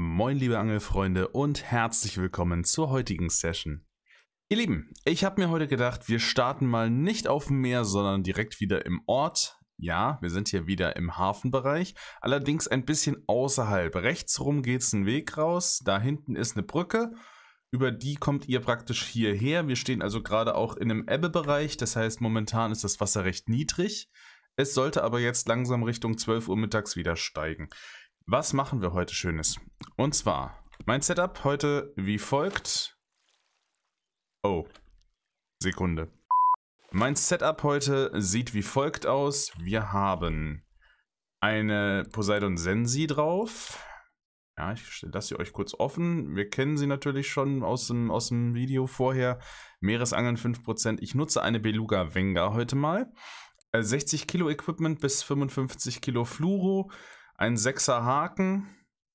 Moin liebe Angelfreunde und herzlich willkommen zur heutigen Session. Ihr Lieben, ich habe mir heute gedacht, wir starten mal nicht auf dem Meer, sondern direkt wieder im Ort. Ja, wir sind hier wieder im Hafenbereich, allerdings ein bisschen außerhalb. Rechts rum es einen Weg raus, da hinten ist eine Brücke über die kommt ihr praktisch hierher. Wir stehen also gerade auch in einem Ebbebereich, das heißt momentan ist das Wasser recht niedrig. Es sollte aber jetzt langsam Richtung 12 Uhr mittags wieder steigen. Was machen wir heute Schönes? Und zwar, mein Setup heute wie folgt. Oh, Sekunde. Mein Setup heute sieht wie folgt aus. Wir haben eine Poseidon Sensi drauf. Ja, ich lasse sie euch kurz offen. Wir kennen sie natürlich schon aus dem, aus dem Video vorher. Meeresangeln 5%. Ich nutze eine Beluga Venga heute mal. 60 äh, Kilo Equipment bis 55 Kilo Fluro ein Sechser Haken.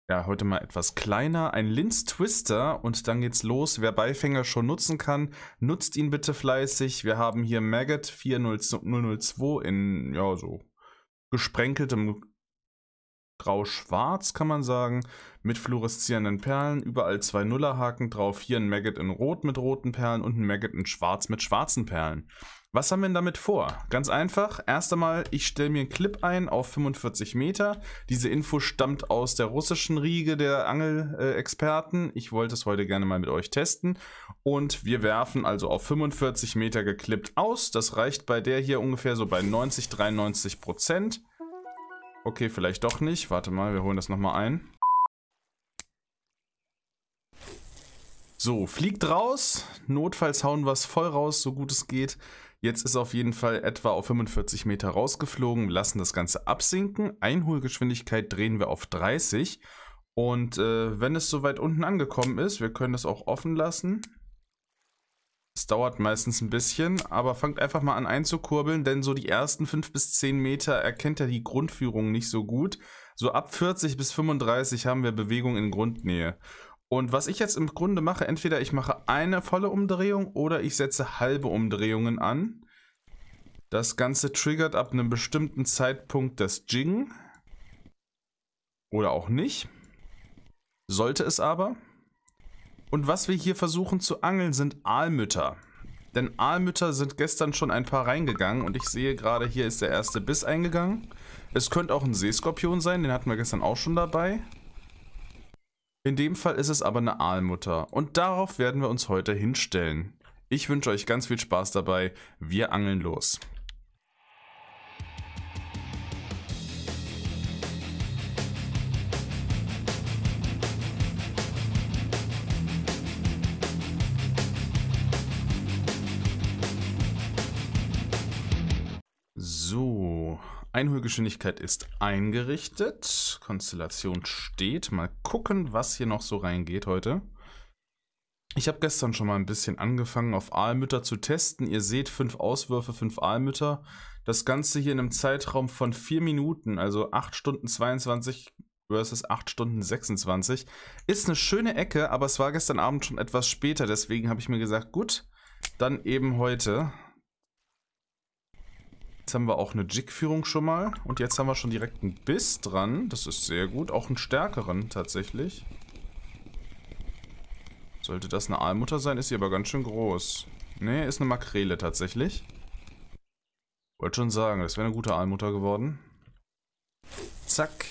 Ja, heute mal etwas kleiner. Ein Linz Twister und dann geht's los. Wer Beifänger schon nutzen kann, nutzt ihn bitte fleißig. Wir haben hier Maggot 4002 in, ja, so gesprenkeltem grau-schwarz, kann man sagen, mit fluoreszierenden Perlen, überall zwei Nullerhaken drauf, hier ein Maggot in rot mit roten Perlen und ein Maggot in schwarz mit schwarzen Perlen. Was haben wir denn damit vor? Ganz einfach, erst einmal, ich stelle mir einen Clip ein auf 45 Meter. Diese Info stammt aus der russischen Riege der Angelexperten. Ich wollte es heute gerne mal mit euch testen. Und wir werfen also auf 45 Meter geklippt aus. Das reicht bei der hier ungefähr so bei 90, 93 Prozent. Okay, vielleicht doch nicht. Warte mal, wir holen das nochmal ein. So, fliegt raus. Notfalls hauen wir es voll raus, so gut es geht. Jetzt ist auf jeden Fall etwa auf 45 Meter rausgeflogen. Lassen das Ganze absinken. Einholgeschwindigkeit drehen wir auf 30. Und äh, wenn es soweit unten angekommen ist, wir können das auch offen lassen. Es dauert meistens ein bisschen, aber fangt einfach mal an einzukurbeln, denn so die ersten 5 bis 10 Meter erkennt er die Grundführung nicht so gut. So ab 40 bis 35 haben wir Bewegung in Grundnähe. Und was ich jetzt im Grunde mache, entweder ich mache eine volle Umdrehung oder ich setze halbe Umdrehungen an. Das Ganze triggert ab einem bestimmten Zeitpunkt das Jing. Oder auch nicht. Sollte es aber. Und was wir hier versuchen zu angeln, sind Aalmütter. Denn Aalmütter sind gestern schon ein paar reingegangen und ich sehe gerade, hier ist der erste Biss eingegangen. Es könnte auch ein Seeskorpion sein, den hatten wir gestern auch schon dabei. In dem Fall ist es aber eine Aalmutter und darauf werden wir uns heute hinstellen. Ich wünsche euch ganz viel Spaß dabei. Wir angeln los. So, Einholgeschwindigkeit ist eingerichtet. Konstellation steht. Mal gucken, was hier noch so reingeht heute. Ich habe gestern schon mal ein bisschen angefangen, auf Aalmütter zu testen. Ihr seht fünf Auswürfe, fünf Aalmütter. Das Ganze hier in einem Zeitraum von vier Minuten, also 8 Stunden 22 versus 8 Stunden 26. Ist eine schöne Ecke, aber es war gestern Abend schon etwas später. Deswegen habe ich mir gesagt, gut, dann eben heute. Rechts haben wir auch eine Jig-Führung schon mal. Und jetzt haben wir schon direkt einen Biss dran. Das ist sehr gut. Auch einen stärkeren tatsächlich. Sollte das eine Aalmutter sein, ist sie aber ganz schön groß. Ne, ist eine Makrele tatsächlich. Wollte schon sagen, das wäre eine gute Aalmutter geworden. Zack.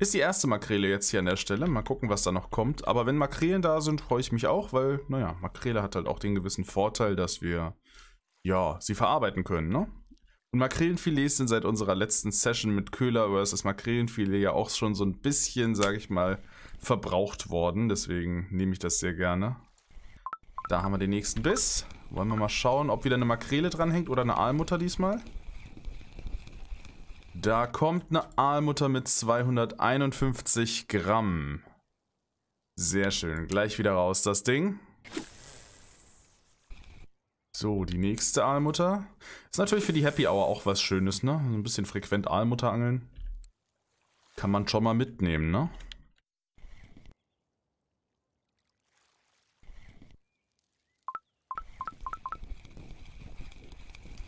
Ist die erste Makrele jetzt hier an der Stelle. Mal gucken, was da noch kommt. Aber wenn Makrelen da sind, freue ich mich auch, weil, naja, Makrele hat halt auch den gewissen Vorteil, dass wir ja, sie verarbeiten können, ne? Und Makrelenfilets sind seit unserer letzten Session mit Köhler versus Makrelenfilet ja auch schon so ein bisschen, sage ich mal, verbraucht worden. Deswegen nehme ich das sehr gerne. Da haben wir den nächsten Biss. Wollen wir mal schauen, ob wieder eine Makrele dranhängt oder eine Aalmutter diesmal? Da kommt eine Aalmutter mit 251 Gramm. Sehr schön. Gleich wieder raus, das Ding. So, die nächste Aalmutter. Ist natürlich für die Happy Hour auch was Schönes, ne? So ein bisschen frequent Aalmutter angeln. Kann man schon mal mitnehmen, ne?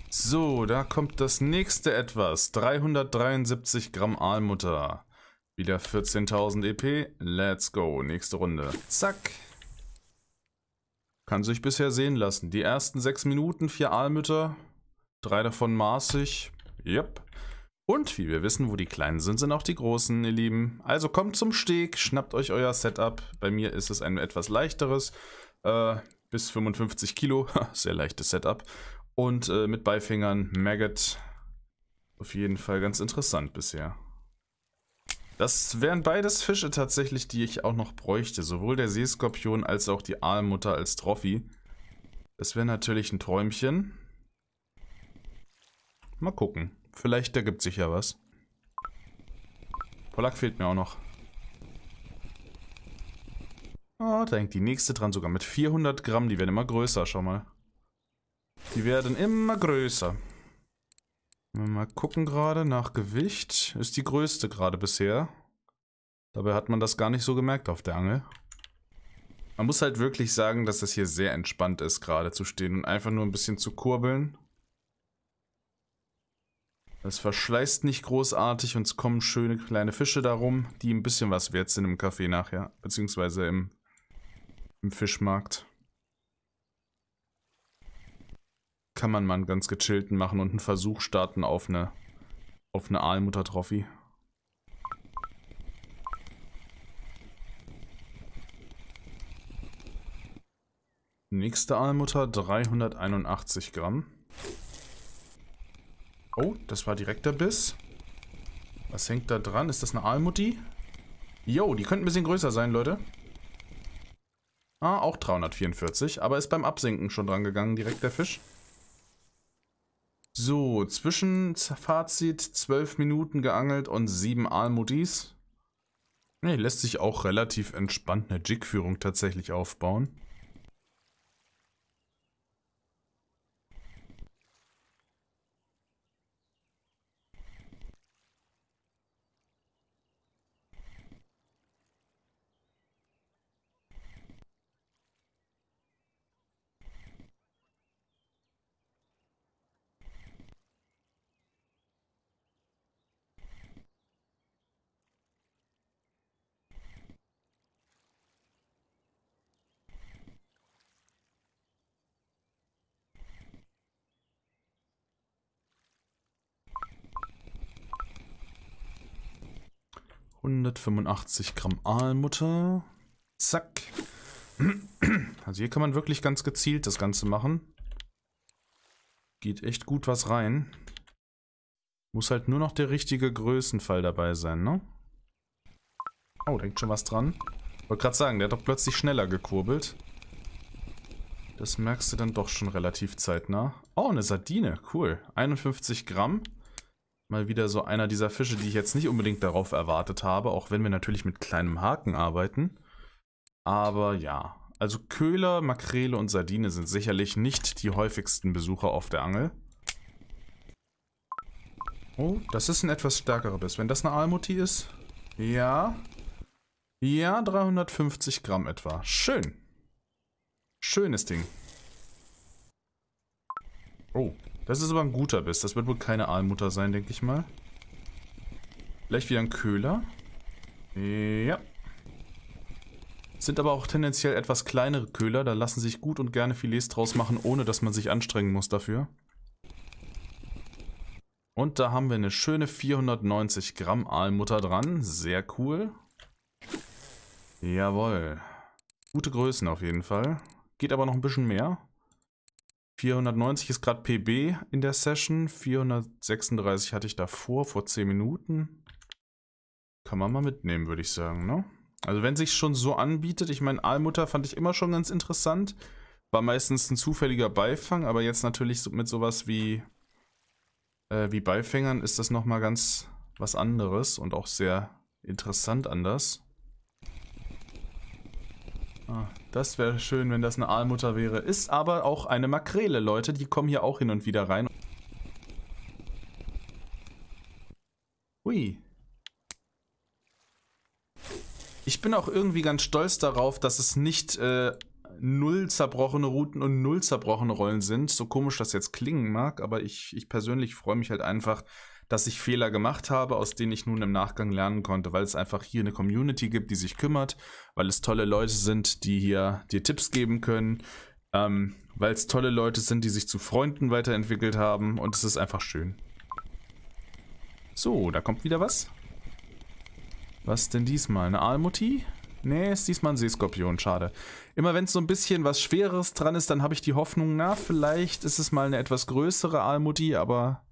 So, da kommt das nächste etwas. 373 Gramm Aalmutter. Wieder 14.000 EP. Let's go. Nächste Runde. Zack. Kann sich bisher sehen lassen. Die ersten sechs Minuten, vier Aalmütter, drei davon maßig. Yep. Und wie wir wissen, wo die Kleinen sind, sind auch die Großen, ihr Lieben. Also kommt zum Steg, schnappt euch euer Setup. Bei mir ist es ein etwas leichteres, äh, bis 55 Kilo, sehr leichtes Setup. Und äh, mit Beifingern Maggot. Auf jeden Fall ganz interessant bisher. Das wären beides Fische tatsächlich, die ich auch noch bräuchte. Sowohl der Seeskorpion als auch die Aalmutter als Trophy. Das wäre natürlich ein Träumchen. Mal gucken. Vielleicht ergibt sich ja was. Pollack fehlt mir auch noch. Oh, da hängt die nächste dran, sogar mit 400 Gramm. Die werden immer größer, schau mal. Die werden immer größer mal gucken gerade nach Gewicht. Ist die größte gerade bisher. Dabei hat man das gar nicht so gemerkt auf der Angel. Man muss halt wirklich sagen, dass das hier sehr entspannt ist, gerade zu stehen und einfach nur ein bisschen zu kurbeln. Das verschleißt nicht großartig und es kommen schöne kleine Fische darum, die ein bisschen was wert sind im Café nachher, beziehungsweise im, im Fischmarkt. kann man mal einen ganz gechillten machen und einen Versuch starten auf eine, auf eine Aalmutter-Trophy. Nächste Aalmutter, 381 Gramm. Oh, das war direkter Biss. Was hängt da dran? Ist das eine Aalmutti? Jo, die könnte ein bisschen größer sein, Leute. Ah, auch 344, aber ist beim Absinken schon dran gegangen, direkt der Fisch. So, Zwischenfazit, 12 Minuten geangelt und 7 Almudis. Nee, lässt sich auch relativ entspannt eine Jig-Führung tatsächlich aufbauen. 185 Gramm Aalmutter. Zack. Also hier kann man wirklich ganz gezielt das Ganze machen. Geht echt gut was rein. Muss halt nur noch der richtige Größenfall dabei sein, ne? Oh, da hängt schon was dran. Wollte gerade sagen, der hat doch plötzlich schneller gekurbelt. Das merkst du dann doch schon relativ zeitnah. Oh, eine Sardine, cool. 51 Gramm mal wieder so einer dieser Fische, die ich jetzt nicht unbedingt darauf erwartet habe, auch wenn wir natürlich mit kleinem Haken arbeiten. Aber ja, also Köhler, Makrele und Sardine sind sicherlich nicht die häufigsten Besucher auf der Angel. Oh, das ist ein etwas stärkerer Biss. Wenn das eine Almutti ist? Ja. Ja, 350 Gramm etwa. Schön. Schönes Ding. Das ist aber ein guter Biss. Das wird wohl keine Aalmutter sein, denke ich mal. Vielleicht wieder ein Köhler. Ja. Sind aber auch tendenziell etwas kleinere Köhler. Da lassen sich gut und gerne Filets draus machen, ohne dass man sich anstrengen muss dafür. Und da haben wir eine schöne 490 Gramm Aalmutter dran. Sehr cool. Jawohl. Gute Größen auf jeden Fall. Geht aber noch ein bisschen mehr. 490 ist gerade PB in der Session. 436 hatte ich davor, vor 10 Minuten. Kann man mal mitnehmen, würde ich sagen, ne? Also wenn sich schon so anbietet, ich meine, Aalmutter fand ich immer schon ganz interessant. War meistens ein zufälliger Beifang, aber jetzt natürlich mit sowas wie, äh, wie Beifängern ist das nochmal ganz was anderes und auch sehr interessant anders. Ah, das wäre schön, wenn das eine Aalmutter wäre. Ist aber auch eine Makrele, Leute. Die kommen hier auch hin und wieder rein. Ui. Ich bin auch irgendwie ganz stolz darauf, dass es nicht äh, null zerbrochene Routen und null zerbrochene Rollen sind. So komisch das jetzt klingen mag, aber ich, ich persönlich freue mich halt einfach, dass ich Fehler gemacht habe, aus denen ich nun im Nachgang lernen konnte, weil es einfach hier eine Community gibt, die sich kümmert, weil es tolle Leute sind, die hier dir Tipps geben können, ähm, weil es tolle Leute sind, die sich zu Freunden weiterentwickelt haben und es ist einfach schön. So, da kommt wieder was. Was denn diesmal? Eine Almutti? Nee, ist diesmal ein Seeskorpion, schade. Immer wenn es so ein bisschen was Schwereres dran ist, dann habe ich die Hoffnung, na, vielleicht ist es mal eine etwas größere Almutti, aber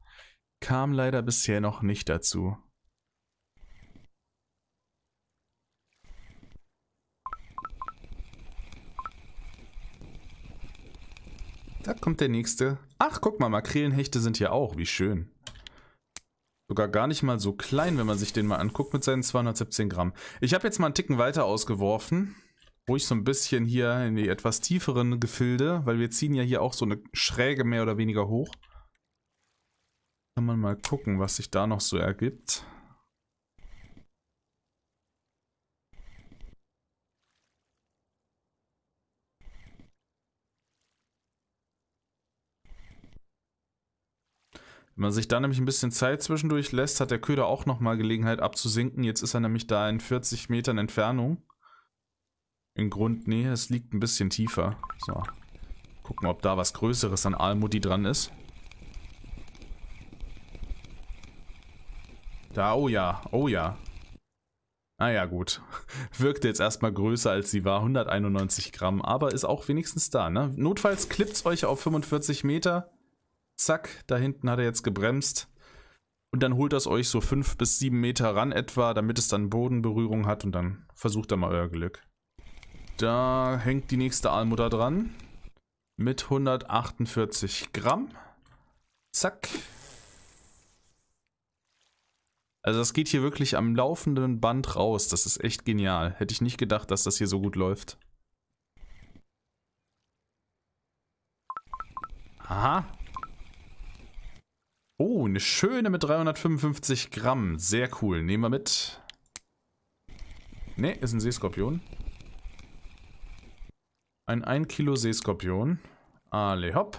kam leider bisher noch nicht dazu. Da kommt der nächste. Ach, guck mal, Makrelenhechte sind hier auch. Wie schön. Sogar gar nicht mal so klein, wenn man sich den mal anguckt mit seinen 217 Gramm. Ich habe jetzt mal einen Ticken weiter ausgeworfen. Ruhig so ein bisschen hier in die etwas tieferen Gefilde, weil wir ziehen ja hier auch so eine Schräge mehr oder weniger hoch. Kann man mal gucken, was sich da noch so ergibt. Wenn man sich da nämlich ein bisschen Zeit zwischendurch lässt, hat der Köder auch nochmal Gelegenheit abzusinken. Jetzt ist er nämlich da in 40 Metern Entfernung. In Grundnähe, es liegt ein bisschen tiefer. So, gucken, ob da was Größeres an Almudi dran ist. Da, oh ja, oh ja. Naja, ah gut. Wirkt jetzt erstmal größer, als sie war. 191 Gramm, aber ist auch wenigstens da, ne? Notfalls klippt's euch auf 45 Meter. Zack, da hinten hat er jetzt gebremst. Und dann holt das euch so 5 bis 7 Meter ran etwa, damit es dann Bodenberührung hat und dann versucht er mal euer Glück. Da hängt die nächste Aalmutter dran. Mit 148 Gramm. Zack. Also das geht hier wirklich am laufenden Band raus. Das ist echt genial. Hätte ich nicht gedacht, dass das hier so gut läuft. Aha. Oh, eine schöne mit 355 Gramm. Sehr cool. Nehmen wir mit. Ne, ist ein Seeskorpion. Ein 1 Kilo Seeskorpion. Alle hopp.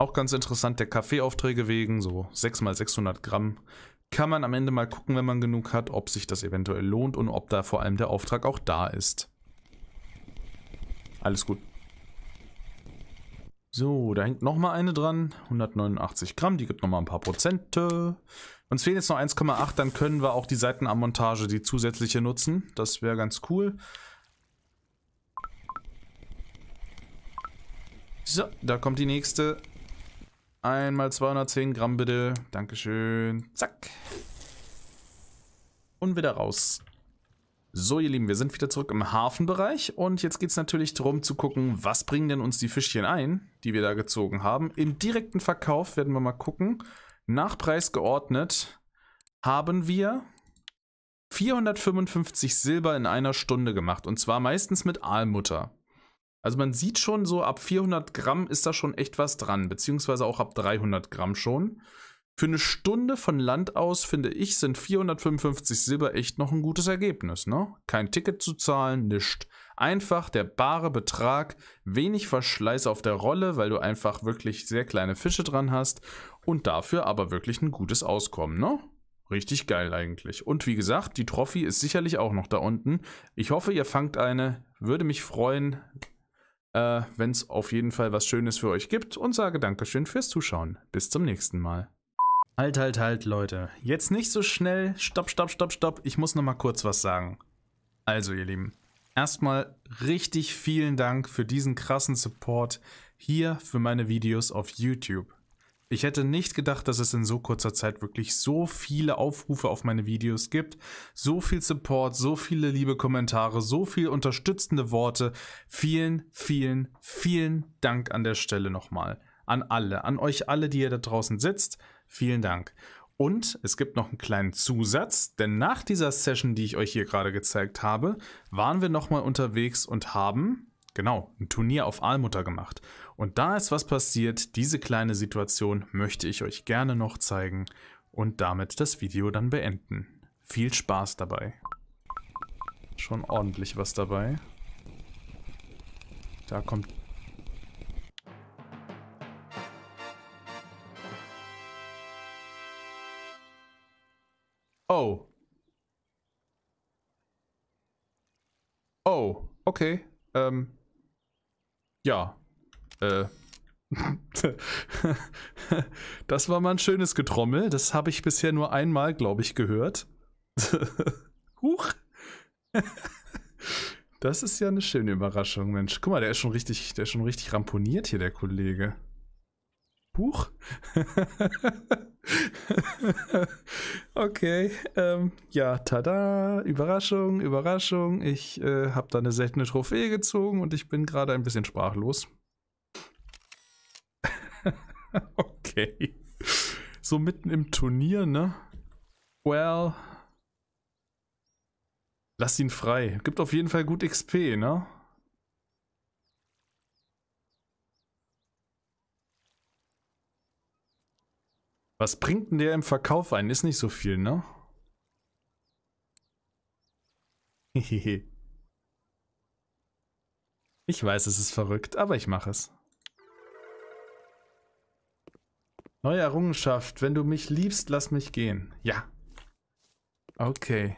Auch ganz interessant, der Kaffeeaufträge wegen, so 6 mal 600 Gramm. Kann man am Ende mal gucken, wenn man genug hat, ob sich das eventuell lohnt und ob da vor allem der Auftrag auch da ist. Alles gut. So, da hängt nochmal eine dran. 189 Gramm, die gibt nochmal ein paar Prozente. Uns fehlen jetzt noch 1,8, dann können wir auch die Seitenarmmontage, die zusätzliche nutzen. Das wäre ganz cool. So, da kommt die nächste. Einmal 210 Gramm bitte. Dankeschön. Zack. Und wieder raus. So, ihr Lieben, wir sind wieder zurück im Hafenbereich und jetzt geht es natürlich darum zu gucken, was bringen denn uns die Fischchen ein, die wir da gezogen haben. Im direkten Verkauf werden wir mal gucken. Nach Preis geordnet haben wir 455 Silber in einer Stunde gemacht und zwar meistens mit Aalmutter. Also man sieht schon so, ab 400 Gramm ist da schon echt was dran, beziehungsweise auch ab 300 Gramm schon. Für eine Stunde von Land aus, finde ich, sind 455 Silber echt noch ein gutes Ergebnis, ne? Kein Ticket zu zahlen, nischt. Einfach der bare Betrag, wenig Verschleiß auf der Rolle, weil du einfach wirklich sehr kleine Fische dran hast und dafür aber wirklich ein gutes Auskommen, ne? Richtig geil eigentlich. Und wie gesagt, die Trophy ist sicherlich auch noch da unten. Ich hoffe, ihr fangt eine. Würde mich freuen äh, wenn es auf jeden Fall was Schönes für euch gibt und sage Dankeschön fürs Zuschauen. Bis zum nächsten Mal. Halt, halt, halt, Leute. Jetzt nicht so schnell. Stopp, stopp, stopp, stopp. Ich muss noch mal kurz was sagen. Also, ihr Lieben, erstmal richtig vielen Dank für diesen krassen Support hier für meine Videos auf YouTube. Ich hätte nicht gedacht, dass es in so kurzer Zeit wirklich so viele Aufrufe auf meine Videos gibt, so viel Support, so viele liebe Kommentare, so viel unterstützende Worte. Vielen, vielen, vielen Dank an der Stelle nochmal. An alle, an euch alle, die ihr da draußen sitzt. Vielen Dank. Und es gibt noch einen kleinen Zusatz, denn nach dieser Session, die ich euch hier gerade gezeigt habe, waren wir nochmal unterwegs und haben, genau, ein Turnier auf Aalmutter gemacht. Und da ist was passiert. Diese kleine Situation möchte ich euch gerne noch zeigen und damit das Video dann beenden. Viel Spaß dabei. Schon ordentlich was dabei. Da kommt Oh. Oh, okay. Ähm. Ja. Äh. das war mal ein schönes Getrommel. Das habe ich bisher nur einmal, glaube ich, gehört. Huch. Das ist ja eine schöne Überraschung, Mensch. Guck mal, der ist schon richtig, der ist schon richtig ramponiert hier, der Kollege. Huch. okay. Ähm, ja, tada. Überraschung, Überraschung. Ich äh, habe da eine seltene Trophäe gezogen und ich bin gerade ein bisschen sprachlos. okay. So mitten im Turnier, ne? Well. Lass ihn frei. Gibt auf jeden Fall gut XP, ne? Was bringt denn der im Verkauf ein? Ist nicht so viel, ne? Hehehe. ich weiß, es ist verrückt, aber ich mache es. Neue Errungenschaft. Wenn du mich liebst, lass mich gehen. Ja. Okay.